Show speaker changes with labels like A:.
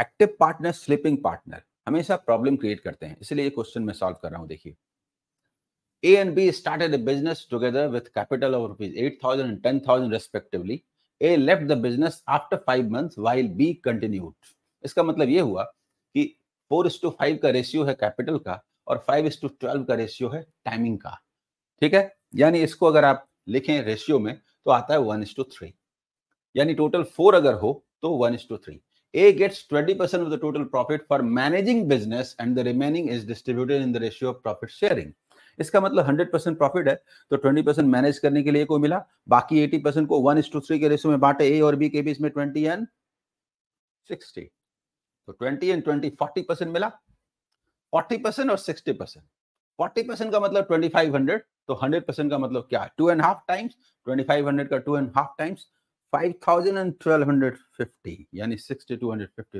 A: Active partner sleeping partner हमेशा problem create करते हैं इसलिए ये क्वेश्चन मैं सॉल्व कर रहा हूं देखिए A and B started business together business capital of rupees eight thousand and ten thousand respectively A left the business after five month while B continued इसका मतलब ये हुआ कि फोर इस टू फाइव का रेशियो है capital का और five is to twelve का रेशियो है टाइमिंग का ठीक है यानी इसको अगर आप लिखें रेशियो में तो आता है वन इस टू थ्री यानी टोटल फोर अगर हो तो one is to three A gets 20% of the total profit for managing business and the remaining is distributed in the ratio of profit sharing. इसका मतलब 100 प्रॉफिट है तो 20 manage करने के लिए को मिला बाकी 80 परसेंट को वन टू थ्री के रेशो में बांटे ए और बी के बीच में 20 एंड 60 तो 20 एंड 20 40 मिला 40 और 60 40% का मतलब 2500 तो 100% का मतलब क्या टू एंड हाफ टाइम्स 2500 का two and half times five thousand and twelve hundred fifty यानी सिक्सटी टू हंड्रेड फिफ्टी